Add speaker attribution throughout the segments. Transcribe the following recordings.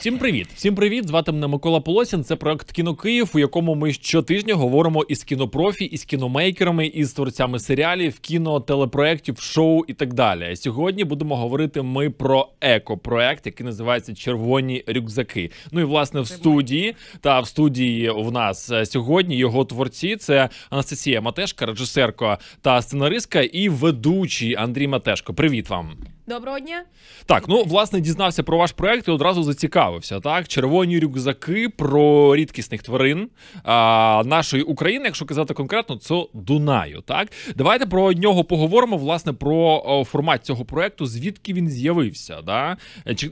Speaker 1: Всім привіт! Всім привіт! Звати мене Микола Полосін. Це проект Кіно Київ, у якому ми щотижня говоримо із кінопрофі, із кіномейкерами, із творцями серіалів, кіно, телепроєктів, шоу і так далі. Сьогодні будемо говорити ми про еко-проект, який називається Червоні рюкзаки. Ну і власне в студії та в студії в нас е, сьогодні його творці. Це Анастасія Матешка, режисерка та сценаристка, і ведучий Андрій Матешко. Привіт вам. Доброго дня. Так, ну власне дізнався про ваш проект і одразу зацікавився. Так, червоні рюкзаки про рідкісних тварин а, нашої України, якщо казати конкретно, це Дунаю. Так, давайте про нього поговоримо. Власне про формат цього проекту, звідки він з'явився. Да?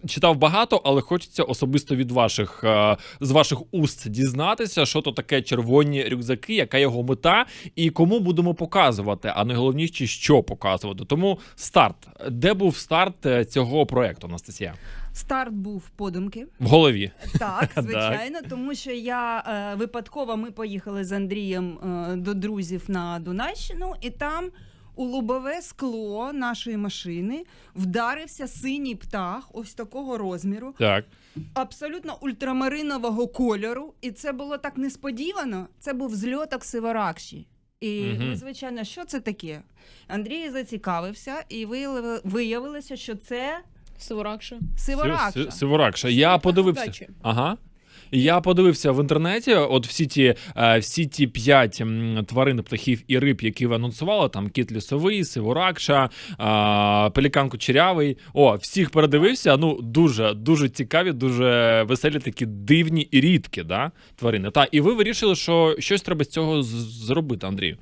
Speaker 1: Читав багато, але хочеться особисто від ваших е, з ваших уст дізнатися, що то таке червоні рюкзаки, яка його мета, і кому будемо показувати, а найголовніше, що показувати. Тому старт, де був старт е, цього проекту, Анастасія?
Speaker 2: Старт був подумки
Speaker 1: в голові. Так, звичайно,
Speaker 2: тому що я е, випадково ми поїхали з Андрієм е, до друзів на Дунайщину, і там у лобове скло нашої машини вдарився синій птах, ось такого розміру, так абсолютно ультрамаринового кольору. І це було так несподівано. Це був зльоток сиворакші. І угу. звичайно, що це таке? Андрій зацікавився, і виявилося, що це.
Speaker 3: Сиворакша. Сиворакша.
Speaker 1: Сиворакша. Я подивився. Ага. Я подивився в інтернеті. От всі ті е, всі ті п'ять тварин, птахів і риб, які ви анонсували, там кіт лісовий, сиворакша, е, пелікан кучерявий. О, всіх передивився. Ну дуже дуже цікаві, дуже веселі, такі дивні і рідкі да, тварини. Та і ви вирішили, що щось треба з цього зробити, Андрію.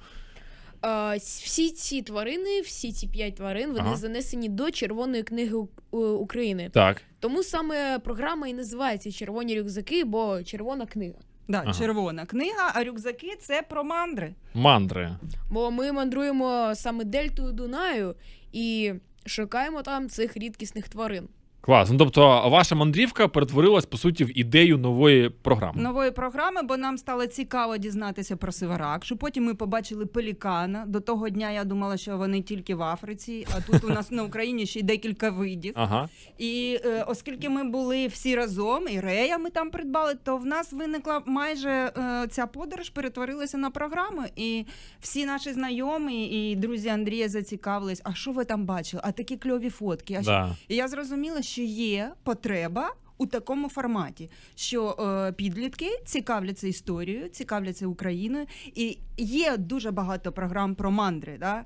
Speaker 3: Всі ці тварини, всі ці п'ять тварин, вони ага. занесені до червоної книги е, України. Так тому саме програма і називається Червоні рюкзаки, бо червона книга. Да, ага. червона книга, а рюкзаки це про мандри. Мандри. Бо ми мандруємо саме Дельтою Дунаю і шукаємо там цих рідкісних тварин.
Speaker 1: Клас. Ну, Тобто, ваша мандрівка перетворилась по суті в ідею нової програми.
Speaker 2: Нової програми, бо нам стало цікаво дізнатися про Сиваракшу. Потім ми побачили пелікана. До того дня я думала, що вони тільки в Африці, а тут у нас на Україні ще й декілька видів. Ага. І е, оскільки ми були всі разом, і рея ми там придбали, то в нас виникла майже е, ця подорож перетворилася на програму. І всі наші знайомі і друзі Андрія зацікавились. А що ви там бачили? А такі кльові фотки. А що? Да. І я зрозуміла, чи є потреба у такому форматі, що е, підлітки цікавляться історією, цікавляться Україною, і є дуже багато програм про мандри. Да?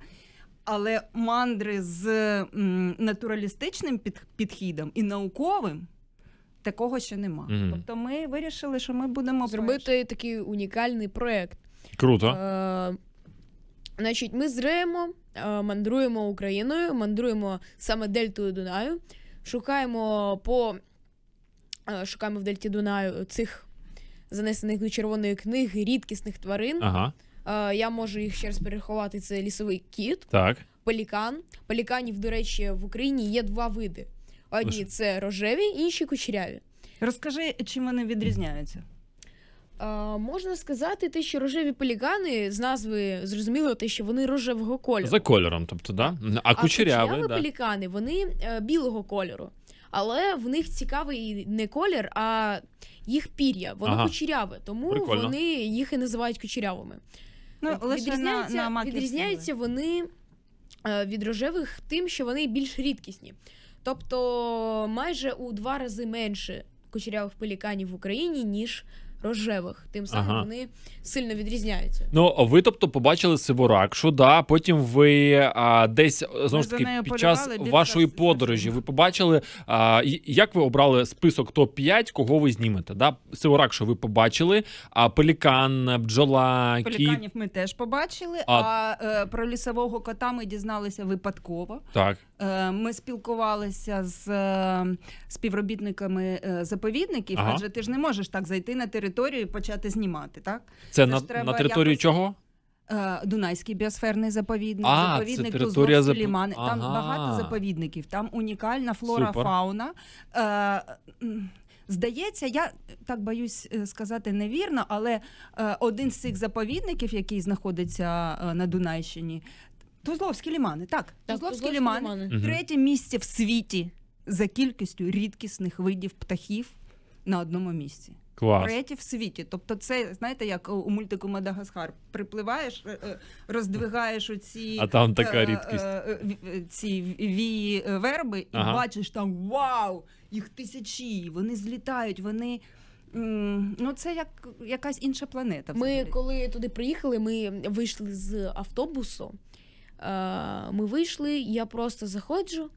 Speaker 2: Але мандри з м, натуралістичним під, підхідом і науковим такого ще нема. mm Тобто, ми вирішили, що ми
Speaker 3: будемо зробити перші. такий унікальний проект. Круто. Е, Значить, ми зреємо, е, мандруємо Україною, мандруємо саме Дельтою Дунаю. Шукаємо по е, шукаємо в Дельті Дунаю цих занесених до червоної книги рідкісних тварин. Ага. Е, я можу їх ще раз переховати. Це лісовий кіт, так. пелікан. Пеліканів, до речі, в Україні є два види: одні це рожеві, інші кучеряві. Розкажи, чим вони відрізняються? можна сказати, те, що рожеві полігани з назви зрозуміло, те, що вони рожевого кольору за
Speaker 1: кольором, тобто да а кучеряві да.
Speaker 3: пелікани вони е, білого кольору, але в них цікавий не колір, а їх пір'я. Воно ага. кучеряве, тому Прикольно. вони їх і називають кучерявими. Ну лише відрізняються, на, на відрізняються вони е, від рожевих тим, що вони більш рідкісні, тобто майже у два рази менше кучерявих пеліканів в Україні ніж рожевих. Тим самим ага. вони сильно відрізняються.
Speaker 1: Ну ви, тобто, побачили сиворакшу, да потім ви а, десь е, знову ж таки під час вашої десь... подорожі ви побачили, а, як ви обрали список топ 5 кого ви знімете? Да? Сиворакшу ви побачили, а пелікан, бджола, пеліканів кіт...
Speaker 2: ми теж побачили. А, а е, про лісового кота ми дізналися випадково. Так е, ми спілкувалися з е, співробітниками заповідників, ага. адже ти ж не можеш так зайти на територію територію і почати знімати. Так це Тож на на територію якось... чого? Е, Дунайський біосферний заповідник, а, заповідник Тузлов Зап... Там ага. багато заповідників, там унікальна флора, Супер. фауна. Е, здається, я так боюсь е, сказати невірно, але один з цих заповідників, який знаходиться на Дунайщині, Тузловські лімани. Так, так Тузловські, Тузловські лімани, лімани. третє місце в світі за кількістю рідкісних видів птахів на одному місці. Клас. проєктів в світі. Тобто, це знаєте, як у мультику Мадагаскар припливаєш, е, е, роздвигаєш оці а там е, така рідкість ці вії верби, і ага. бачиш там вау! Їх тисячі, вони злітають, вони. Ну, це
Speaker 3: як якась інша планета. Ми коли туди приїхали, ми вийшли з автобусу. Ми вийшли, я просто заходжу,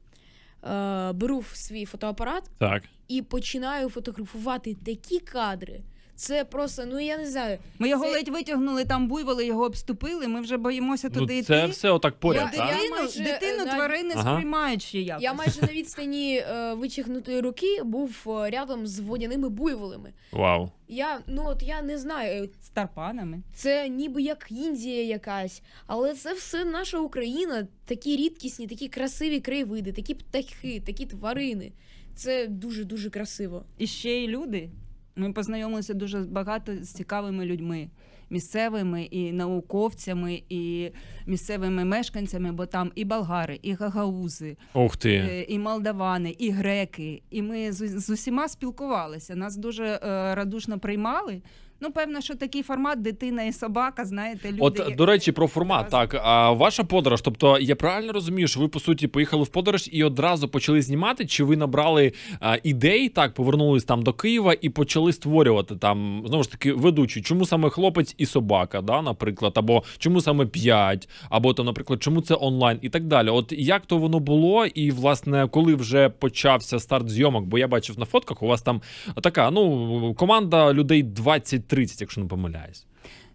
Speaker 3: Е, беру свій фотоапарат так. і починаю фотографувати такі кадри. Це просто, ну я не знаю. Ми його це... ледь витягнули, там буйволи, його обступили. Ми вже боїмося ну, туди.
Speaker 1: Ну, йти. Це все отак поряд. Я, так? Дитину,
Speaker 2: майже, дитину на... тварини ага. сприймають ще якось. Я майже
Speaker 3: на відстані е, витягнутої руки був е, рядом з водяними буйволами. Вау. Я ну от я не знаю е, з тарпанами. Це ніби як Індія якась, але це все наша Україна. Такі рідкісні, такі красиві краєвиди, такі птахи, такі тварини. Це дуже дуже красиво. І ще й люди. Ми познайомилися дуже
Speaker 2: багато з цікавими людьми, місцевими і науковцями, і місцевими мешканцями, бо там і болгари, і гагаузи,
Speaker 1: Ух ти. Е,
Speaker 2: і молдавани, і греки. І ми з, з усіма спілкувалися. Нас дуже е, радушно приймали. Ну, певно, що такий формат дитина і собака, знаєте, люди... От,
Speaker 1: до речі, про формат. Так, а ваша подорож, тобто я правильно розумію, що ви по суті поїхали в подорож і одразу почали знімати? Чи ви набрали а, ідей, так, повернулись там до Києва і почали створювати там знову ж таки ведучі, чому саме хлопець і собака, да, наприклад, або чому саме п'ять, або там, наприклад, чому це онлайн і так далі. От як то воно було, і власне, коли вже почався старт зйомок, бо я бачив на фотках, у вас там така, ну команда людей 23 30, якщо не помиляюсь.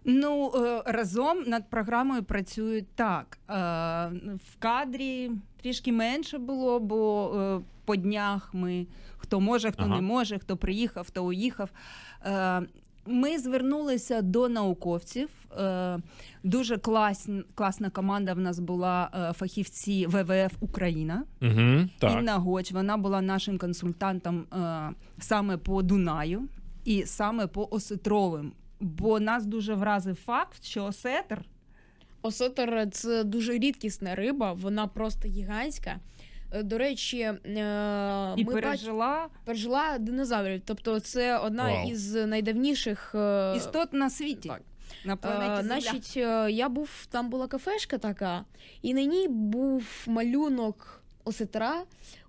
Speaker 2: Ну е, разом над програмою працюють так. Е, в кадрі трішки менше було, бо е, по днях ми хто може, хто ага. не може, хто приїхав, хто уїхав. Ми звернулися до науковців. Дуже класна, класна команда в нас була фахівці ВВФ Україна. Угу, так. Інна Гоч, вона була нашим консультантом саме по Дунаю і саме по
Speaker 3: осетровим. Бо нас дуже вразив факт, що осетр. Осетр це дуже рідкісна риба, вона просто гігантська. Е, до речі, е, і ми пережила бач... пережила динозаврів. Тобто, це одна wow. із найдавніших е, істот на світі.
Speaker 2: Так. На планеті Значить,
Speaker 3: я був там була кафешка така, і на ній був малюнок осетра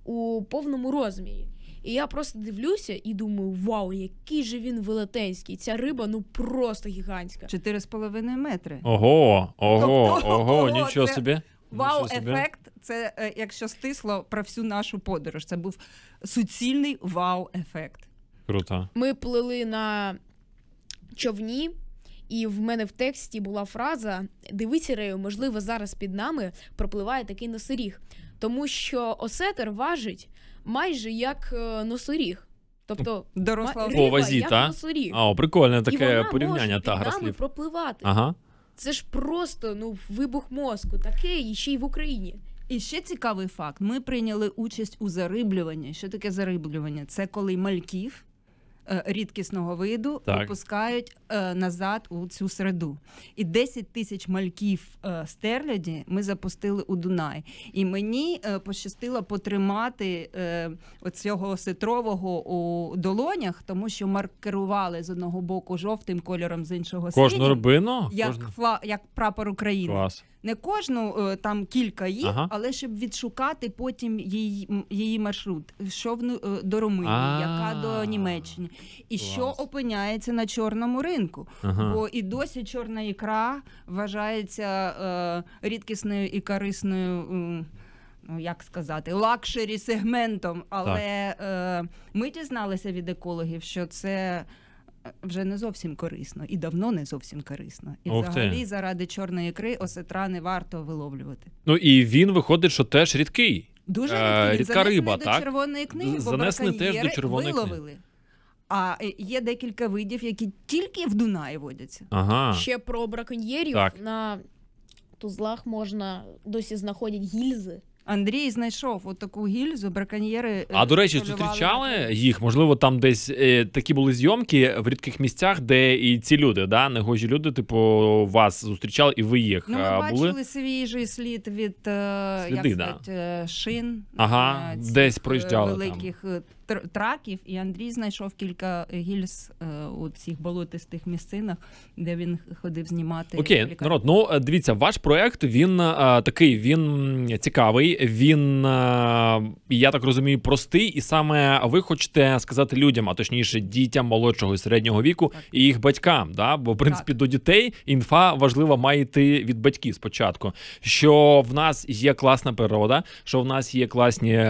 Speaker 3: у повному розмірі. І я просто дивлюся і думаю, вау, який же він велетенський. Ця риба ну просто гігантська. Чотири з половиною метри. Ого,
Speaker 1: ого, тобто, ого, нічого це... собі. Вау-ефект,
Speaker 2: це е, якщо стисло про всю нашу подорож. Це був суцільний вау-ефект.
Speaker 1: Круто.
Speaker 3: Ми плили на човні, і в мене в тексті була фраза: Дивися, Рею, можливо, зараз під нами пропливає такий носоріг тому що осетер важить майже як е, носоріг. Тобто доросла риба, О, вазі, як та? носоріг. А, прикольне таке І вона порівняння може та під граслів. пропливати. Ага. Це ж просто ну вибух
Speaker 2: мозку, таке і ще й в Україні. І ще цікавий факт: ми прийняли участь у зариблюванні. Що таке зариблювання? Це коли мальків Е, рідкісного виду так. випускають е, назад у цю середу. І 10 тисяч мальків е, стерляді ми запустили у Дунай. І мені пощастило потримати цього ситрового у долонях, тому що маркерували з одного боку жовтим кольором, з іншого Кожну синім, рубину? як Кожну... фла як прапор України. Клас не кожну е, там кілька їх, ага. але щоб відшукати потім її її маршрут, що в е, до Румунії, яка до Німеччини, і Клас. що опиняється на чорному ринку. Ага. Бо і досі чорна ікра вважається е, рідкісною і корисною. Е, Ну, як сказати, лакшері сегментом, але е, ми дізналися від екологів, що це вже не зовсім корисно і давно не зовсім корисно. І Ох взагалі ти. заради чорної ікри осетра не варто виловлювати.
Speaker 1: Ну і він виходить, що теж рідкий. Дуже е, рідкий. Він рідка риба, до так? червоної книги, бо Занесли теж до червоної виловили.
Speaker 2: Книги. А е, є декілька видів, які тільки в Дунаї водяться.
Speaker 1: Ага. Ще
Speaker 2: про браконьєрів так. на тузлах можна досі знаходять гільзи. Андрій знайшов отаку гільзу, браконьєри. Е, а до речі, зустрічали
Speaker 1: їх? Можливо, там десь е, такі були зйомки в рідких місцях, де і ці люди, да, негожі люди, типу, вас зустрічали і ви їх ну, ми були? бачили
Speaker 2: свіжий слід від е, Сліди, як сказати, е, шин
Speaker 1: ага, десь проїжджали е, великих.
Speaker 2: Там траків, і Андрій знайшов кілька гільз е, у цих болотистих місцинах, де він ходив знімати. Окей, лікар...
Speaker 1: народ, ну е, дивіться, ваш проект він а, е, такий, він цікавий. Він а, е, я так розумію, простий, і саме ви хочете сказати людям, а точніше, дітям молодшого і середнього віку так. і їх батькам. Да? Бо в принципі так. до дітей інфа важлива має йти від батьків спочатку. Що в нас є класна природа, що в нас є класні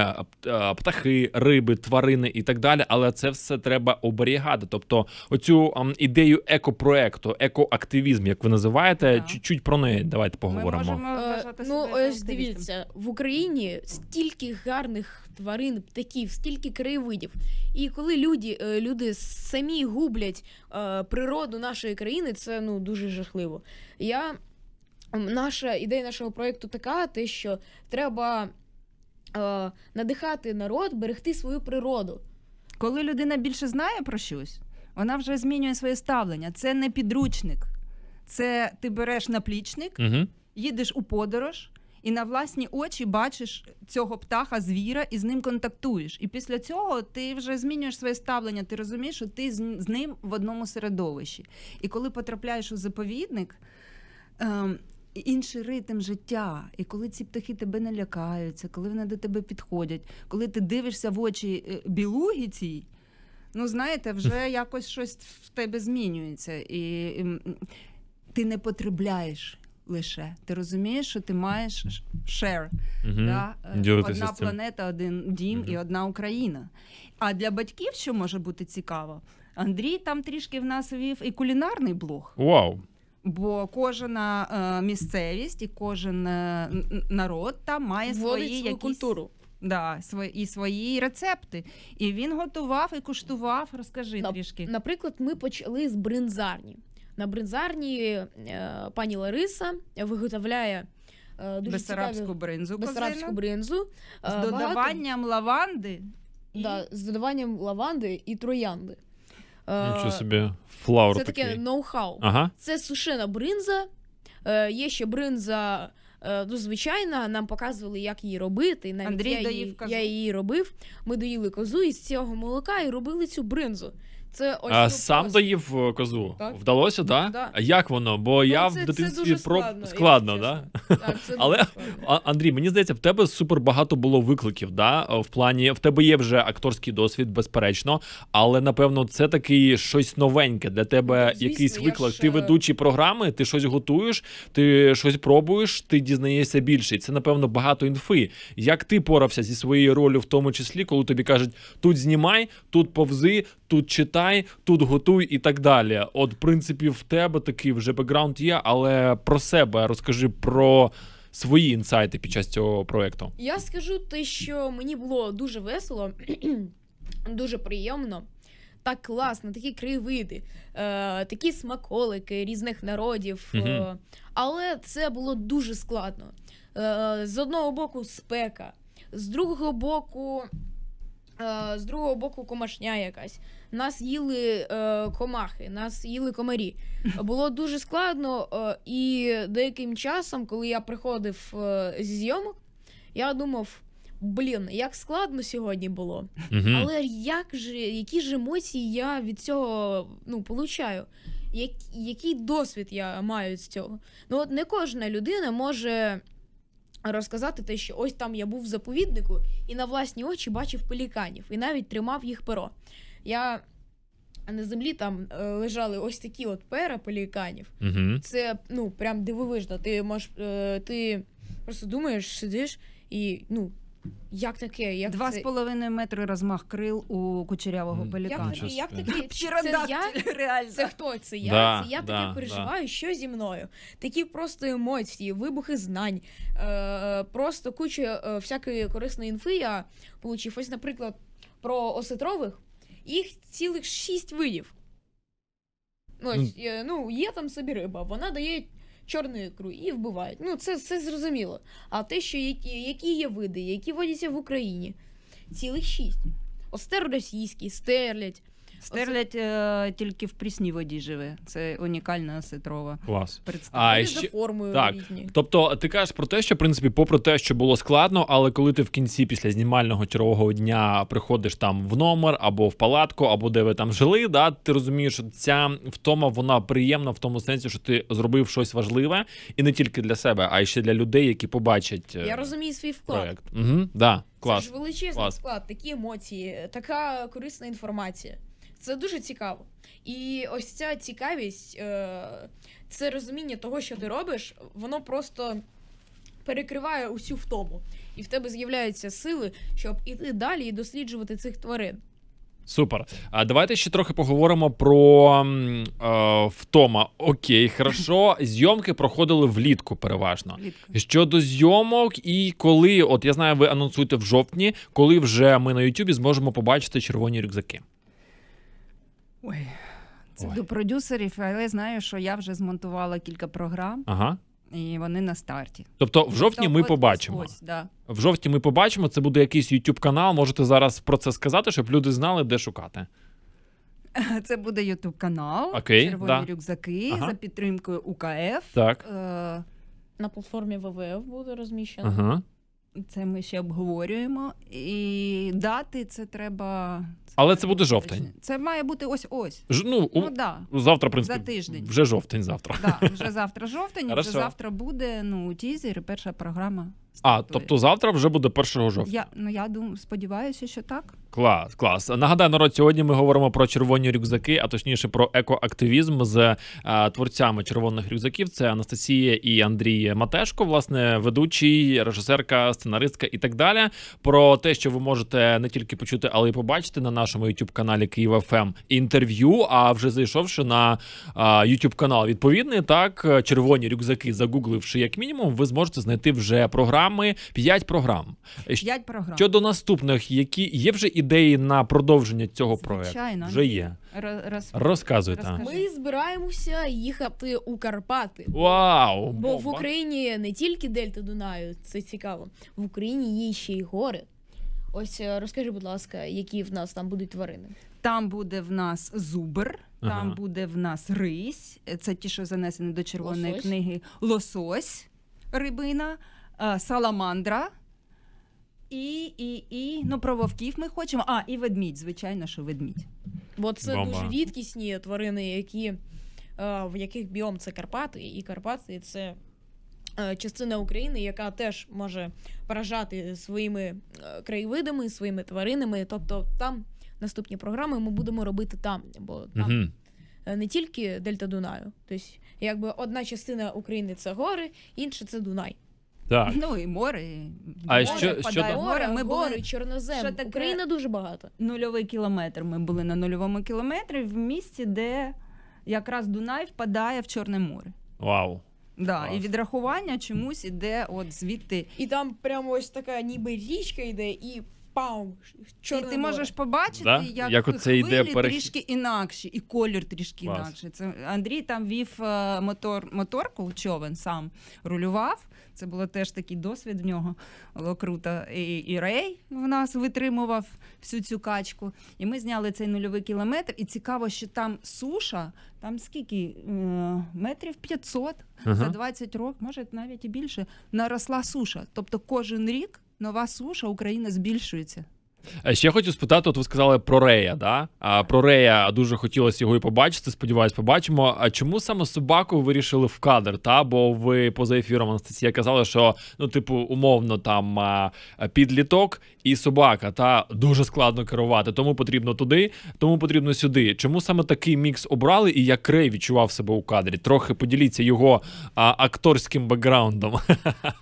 Speaker 1: птахи, риби, твари тварини і так далі. Але це все треба оберігати. Тобто, оцю ам, ідею екопроекту, екоактивізм, як ви називаєте, да. чуть-чуть про неї давайте поговоримо. Ми можемо
Speaker 3: е, вважати ну ось дивіться в Україні стільки гарних тварин, птахів, стільки краєвидів. І коли люди е, люди самі гублять е, природу нашої країни, це ну дуже жахливо. Я Наша ідея нашого проєкту така, те, що треба е, надихати народ, берегти свою природу. Коли людина більше знає про щось, вона вже змінює своє
Speaker 2: ставлення. Це не підручник, це ти береш наплічник, угу. їдеш у подорож. І на власні очі бачиш цього птаха, звіра, і з ним контактуєш. І після цього ти вже змінюєш своє ставлення. Ти розумієш, що ти з ним в одному середовищі. І коли потрапляєш у заповідник, ем, інший ритм життя. І коли ці птахи тебе не лякаються, коли вони до тебе підходять, коли ти дивишся в очі е, білугі цій, ну знаєте, вже якось щось в тебе змінюється. І, і ти не потребляєш. Лише ти розумієш, що ти маєш шер, uh да? Е, одна планета, один дім uh і одна Україна. А для батьків, що може бути цікаво, Андрій там трішки в нас вів і кулінарний блог. Вау! Бо кожна е, місцевість і кожен е, народ там має Вводить свої якісь... культуру. Да, свої і свої
Speaker 3: рецепти, і він готував і куштував. Розкажи На, трішки. Наприклад, ми почали з бринзарні. На бринзарні е, пані Лариса виготовляє е, дуже цікаві... бринзу Бесарабську бринзу е, з додаванням багато... лаванди, і... да, з додаванням лаванди і троянди. Нічого э, собі, флаур Це такий. таке ноу-хау. Ага. Це сушена бринза. Э, е, Є ще бринза. Э, ну, звичайна, нам показували, як її робити. Навіть Андрій я, доїв її, я її робив. Ми доїли козу із цього молока і робили цю бринзу. Це ось а, сам просто.
Speaker 1: доїв е, козу. Так. Вдалося, да? да? А як воно? Бо ну, я це, в дитинстві це дуже про складно, складно да? Так, Але складно. Андрій, мені здається, в тебе супер багато було викликів. Да? Е, в плані в тебе є вже акторський досвід, безперечно. Але напевно це такий щось новеньке для тебе. Так, ну, звісно, якийсь виклик. Ж... Ти ведучий програми, ти щось готуєш, ти щось пробуєш, ти дізнаєшся більше. І це напевно багато інфи. Як ти порався зі своєю ролью, в тому числі, коли тобі кажуть, тут знімай, тут повзи, тут читай читай, тут готуй і так далі. От, в принципі, в тебе такий вже бекграунд є, але про себе розкажи про. Свої інсайти під час цього проекту
Speaker 3: я скажу те, що мені було дуже весело, дуже приємно, так класно, такі кривиди, е, такі смаколики різних народів. Угу. Е, але це було дуже складно. Е, З одного боку, спека, з другого боку. Е, з другого боку, комашня якась. Нас їли е, комахи, нас їли комарі. Було дуже складно, е, і деяким часом, коли я приходив е, зі зйомок, я думав: блін, як складно сьогодні було. Угу. Але як же, які ж емоції я від цього ну, получаю? Як, який досвід я маю з цього? Ну, от не кожна людина може Розказати те, що ось там я був в заповіднику і на власні очі бачив пеліканів, і навіть тримав їх перо. Я на землі там е, лежали ось такі от пера пеліканів. Угу. Це ну прям дивовижно. Ти можеш, е, ти просто думаєш, сидиш і ну як таке? Як Два це... з половиною метри
Speaker 2: розмах крил у кучерявого mm. Як, як таке? Це
Speaker 3: я? Реально. Це хто? Це я? Да, це я да, таке переживаю, да. що зі мною? Такі просто емоції, вибухи знань, е, просто куча е, всякої корисної інфи я отримав. Ось, наприклад, про осетрових. Їх цілих шість видів. Ось, mm. е, ну, є там собі риба, вона дає чорну ікру і вбивають. Ну, це це зрозуміло. А те, що які які є види, які водяться в Україні, цілих шість. Остер російський, стерлять,
Speaker 2: Стерлядь е, тільки в прісній воді живе. Це унікальна ситрова. Клас. А, і ще... формою так. різні.
Speaker 1: Тобто ти кажеш про те, що в принципі, попри те, що було складно, але коли ти в кінці після знімального чергового дня приходиш там в номер або в палатку, або де ви там жили, да, ти розумієш, що ця втома вона приємна в тому сенсі, що ти зробив щось важливе і не тільки для себе, а й ще для людей, які побачать. Е, Я розумію свій вклад. Проект. Угу, да. Клас. Це ж величезний Клас.
Speaker 3: вклад, такі емоції, така корисна інформація. Це дуже цікаво. І ось ця цікавість, е, це розуміння того, що ти робиш, воно просто перекриває усю втому. І в тебе з'являються сили, щоб іти далі і досліджувати цих тварин.
Speaker 1: Супер. А давайте ще трохи поговоримо про е, втома. Окей, хорошо. Зйомки проходили влітку, переважно. Влітку. Щодо зйомок, і коли, от я знаю, ви анонсуєте в жовтні, коли вже ми на Ютубі зможемо побачити червоні рюкзаки.
Speaker 2: Ой, це Ой. до продюсерів, але знаю, що я вже змонтувала кілька програм. Ага. І вони на старті.
Speaker 1: Тобто, в ну, жовтні ми побачимо. Ось, да. В жовтні ми побачимо. Це буде якийсь youtube канал. Можете зараз про це сказати, щоб люди знали, де шукати.
Speaker 2: Це буде youtube канал.
Speaker 1: Окей, Червоні да. рюкзаки ага. за
Speaker 2: підтримкою УКФ. Так. Е- На платформі ВВФ буде розміщено. Ага. Це ми ще обговорюємо. І дати це треба.
Speaker 1: Але це буде жовтень.
Speaker 2: Це має бути ось ось. Ж, ну, ну, да. Завтра, в принципі, За тиждень.
Speaker 1: Вже жовтень, завтра.
Speaker 2: Да, Вже завтра жовтень, вже завтра буде ну, тізер і перша програма.
Speaker 1: А, тобто, тобто завтра вже буде 1 жовтня. Я
Speaker 2: ну я думаю, сподіваюся, що так.
Speaker 1: Клас, клас. Нагадаю, народ, сьогодні ми говоримо про червоні рюкзаки, а точніше про екоактивізм з а, е, творцями червоних рюкзаків. Це Анастасія і Андрій Матешко, власне, ведучий, режисерка, сценаристка і так далі. Про те, що ви можете не тільки почути, але й побачити на нашому youtube каналі Київ ФМ ем інтерв'ю. А вже зайшовши на а, youtube канал відповідний, так червоні рюкзаки загугливши як мінімум, ви зможете знайти вже програму програми, п'ять програм. Е, п'ять програм. Щодо наступних, які є вже ідеї на продовження цього проекту? Звичайно. Вже є.
Speaker 3: Роз... Розказуйте. Ми збираємося їхати у Карпати.
Speaker 1: Вау! Бо в
Speaker 3: Україні не тільки Дельта Дунаю, це цікаво. В Україні є ще й гори. Ось е, розкажи, будь ласка, які в нас там будуть тварини? Там буде в нас
Speaker 2: зубр, ага. там буде в нас рись. Е, це ті, що занесені до червоної лосось. книги лосось, рибина. Е, саламандра. І, і, і, ну про вовків ми хочемо. А, і ведмідь, звичайно, що ведмідь.
Speaker 3: Бо це Баба. дуже рідкісні тварини, які, е, в яких біом це Карпати, і Карпати це е, частина України, яка теж може поражати своїми краєвидами, своїми тваринами. Тобто, там наступні програми ми будемо робити там, бо там. Угу. Не тільки Дельта Дунаю, тобто, якби одна частина України це гори, інша це Дунай. Так. Ну і море. і
Speaker 1: А море, що, що Море,
Speaker 3: ми були- чорнозем. Що таке- Україна дуже
Speaker 2: багато. Нульовий кілометр. Ми були на нульовому кілометрі в місті, де якраз Дунай впадає в Чорне море. Вау. Да, і відрахування чомусь іде от звідти. І там прямо ось така ніби річка йде, і впав. І ти можеш побачити, да? як, як хвилі йде перех... трішки інакші, і колір трішки Вас. інакший. Це Андрій там вів е, мотор, моторку, човен сам рулював. Це було теж такий досвід в нього. Було круто. І, і Рей в нас витримував всю цю качку. І ми зняли цей нульовий кілометр. І цікаво, що там суша, там скільки е, метрів 500 ага. за 20 років, може навіть і більше, наросла суша. Тобто кожен рік нова суша Україна збільшується.
Speaker 1: Е, ще хочу спитати, от ви сказали про Рея. да? А про Рея дуже хотілося його і побачити. Сподіваюсь, побачимо. А чому саме собаку вирішили в кадр? Та бо ви поза ефіром Анастасія казали, що ну, типу, умовно, там підліток і собака та дуже складно керувати. Тому потрібно туди, тому потрібно сюди. Чому саме такий мікс обрали і як Рей відчував себе у кадрі? Трохи поділіться його а, акторським бекграундом.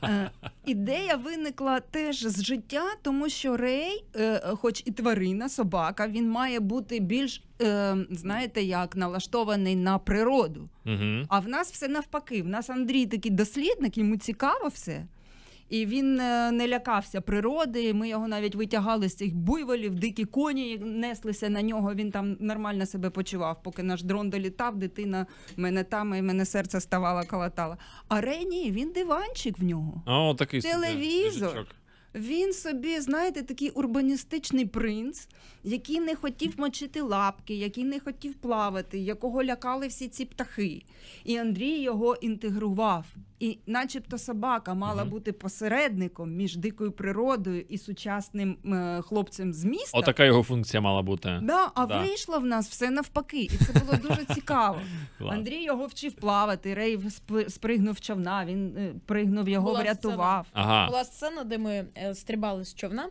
Speaker 2: Е, ідея виникла теж з життя, тому що рей, е, хоч і тварина, собака, він має бути більш е, знаєте, як налаштований на природу. Угу. А в нас все навпаки. В нас Андрій такий дослідник, йому цікаво все і він е, не лякався природи. Ми його навіть витягали з цих буйволів, дикі коні неслися на нього. Він там нормально себе почував. Поки наш дрон долітав, дитина мене там і мене серце ставало, калатало. А Рені він диванчик в нього.
Speaker 1: А, такий Телевізор. Собі.
Speaker 2: Він собі, знаєте, такий урбаністичний принц який не хотів мочити лапки, який не хотів плавати, якого лякали всі ці птахи. І Андрій його інтегрував. І, начебто, собака мала mm бути посередником між дикою природою і сучасним е, хлопцем з міста. Отака
Speaker 1: його функція мала бути. Да, А да. вийшло
Speaker 2: в нас все навпаки, і це було дуже цікаво. Андрій його вчив плавати. Рей спригнув човна. Він е, пригнув його, Була врятував. Сцена. Ага. Була
Speaker 3: сцена, де ми е, стрибали з човна.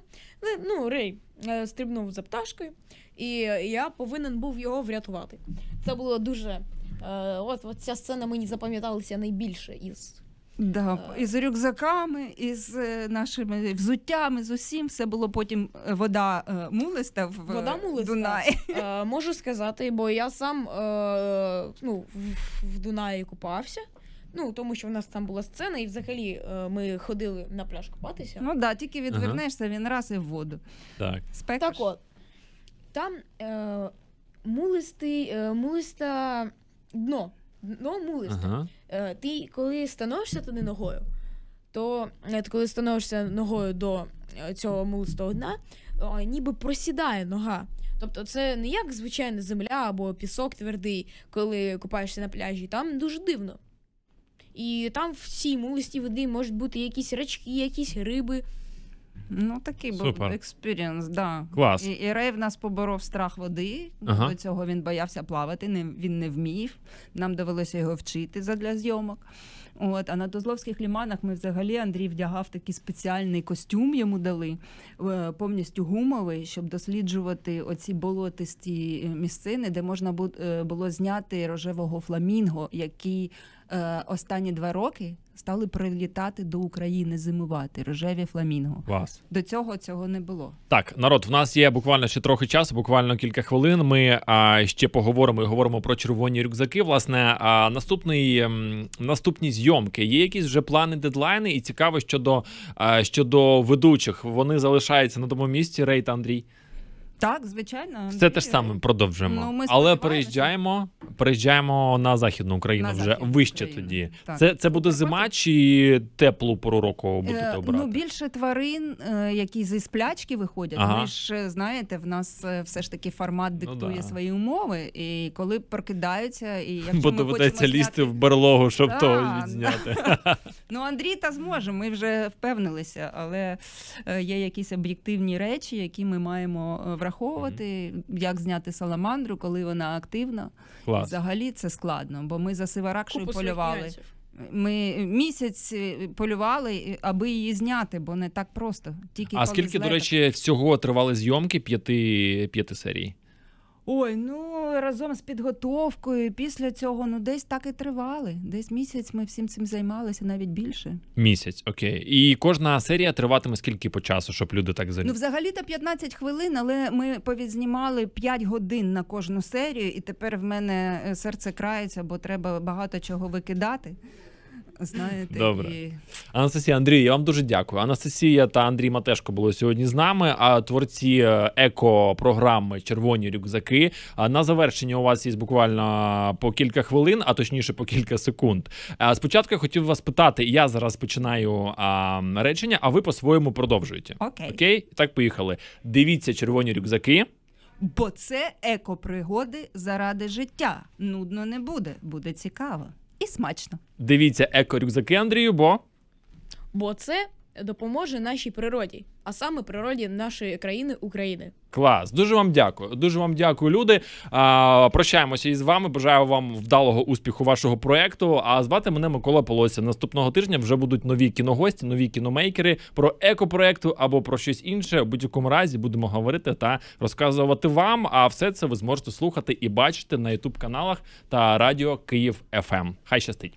Speaker 3: Е, ну, Рей Е, стрибнув за пташкою, і я повинен був його врятувати. Це було дуже. Е, от, от ця сцена мені запам'яталася найбільше із.
Speaker 2: Да, е, із рюкзаками, із нашими взуттями, з усім все було потім вода мулиста в вода
Speaker 3: мулиста. Дунаї. Можу сказати, бо я сам ну, в Дунаї купався Ну, тому що в нас там була сцена, і взагалі е, ми ходили на пляж купатися. Ну так, да, тільки відвернешся, ага. він раз і в воду.
Speaker 1: Так. Спекаш.
Speaker 3: Так от. Там е, мулистий, е, мулиста дно. Дно мулисте. Ага. Е, ти коли становишся туди ногою, то е, коли становишся ногою до е, цього мулистого дна, е, ніби просідає нога. Тобто це не як звичайна земля або пісок твердий, коли купаєшся на пляжі. Там дуже дивно. І там в цій мулисті води можуть бути якісь рачки, якісь риби. Ну, такий був Супер. експірієнс, да. Клас. І, і
Speaker 2: Рей в нас поборов страх води. Ну, ага. До цього він боявся плавати, не, він не вмів. Нам довелося його вчити задля зйомок. От, А на Дозловських ліманах ми взагалі Андрій вдягав такий спеціальний костюм, йому дали е, повністю гумовий, щоб досліджувати оці болотисті е, місцини, де можна е, було зняти рожевого фламінго, який останні два роки стали прилітати до України зимувати рожеві фламінго. Клас. До цього цього не було.
Speaker 1: Так, народ, в нас є буквально ще трохи часу, буквально кілька хвилин. Ми а, ще поговоримо і говоримо про червоні рюкзаки. Власне, а наступний наступні зйомки є якісь вже плани, дедлайни, і цікаво щодо а, щодо ведучих. Вони залишаються на тому місці. Рейт Андрій.
Speaker 2: Так, звичайно. Це
Speaker 1: те ж саме продовжуємо. Ну, Але приїжджаємо переїжджаємо на Західну Україну на вже Західну вище Україну. тоді. Так. Це це буде зима чи теплу пору року е, будете обрати?
Speaker 2: Ну, Більше тварин, е, які зі сплячки виходять. Ага. Ви ж е, знаєте, в нас все ж таки формат ну диктує ну, да. свої умови. І коли прокидаються, і якщо Бо ми доведеться лізти зняти... в
Speaker 1: берлогу, щоб да, того відзняти.
Speaker 2: ну, Андрій та зможе, ми вже впевнилися, але є якісь об'єктивні речі, які ми маємо враховувати враховувати, mm-hmm. як зняти саламандру, коли вона активна. Клас. Взагалі це складно, бо ми за сиворакшою полювали. Ми місяць е, полювали, е, аби її зняти, бо не так просто. Тільки а скільки, злеток. до речі,
Speaker 1: всього тривали зйомки п'яти п'яти серій?
Speaker 2: Ой, ну разом з підготовкою після цього ну десь так і тривали. Десь місяць ми всім цим займалися, навіть більше.
Speaker 1: Місяць, окей. І кожна серія триватиме скільки по часу, щоб люди так займали? Ну,
Speaker 2: взагалі то 15 хвилин, але ми повідзнімали 5 годин на кожну серію, і тепер в мене е, серце крається, бо треба багато чого викидати знаєте. Добре. І...
Speaker 1: Анастасія Андрій, я вам дуже дякую. Анастасія та Андрій Матешко були сьогодні з нами. А творці е, еко-програми Червоні рюкзаки. на завершення у вас є буквально по кілька хвилин, а точніше по кілька секунд. Спочатку я хотів вас питати, я зараз починаю а, речення, а ви по-своєму продовжуєте. Окей. Окей, так поїхали. Дивіться червоні рюкзаки.
Speaker 2: Бо це екопригоди заради життя. Нудно не буде,
Speaker 3: буде цікаво і смачно.
Speaker 1: Дивіться еко рюкзаки Андрію, бо.
Speaker 3: Бо це допоможе нашій природі, а саме природі нашої країни України.
Speaker 1: Клас, дуже вам дякую. Дуже вам дякую, люди. А, Прощаємося із вами. Бажаю вам вдалого успіху вашого проекту. А звати мене Микола Полося. Наступного тижня вже будуть нові кіногості, нові кіномейкери про екопроекту або про щось інше. У будь-якому разі будемо говорити та розказувати вам. А все це ви зможете слухати і бачити на ютуб каналах та радіо Київ ФМ. Ем. Хай щастить.